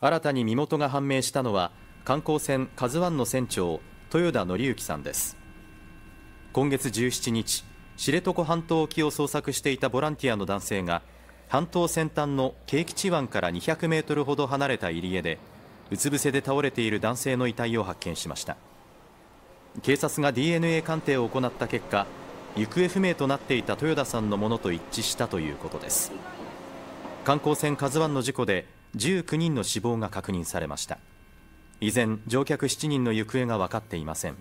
新たに身元が判明したのは観光船「k a z u i の船長豊田徳幸さんです今月17日知床半島沖を捜索していたボランティアの男性が半島先端の慶吉湾から200メートルほど離れた入り江でうつ伏せで倒れている男性の遺体を発見しました警察が DNA 鑑定を行った結果行方不明となっていた豊田さんのものと一致したということです観光船 k a z u i の事故で19人の死亡が確認されました依然乗客7人の行方が分かっていません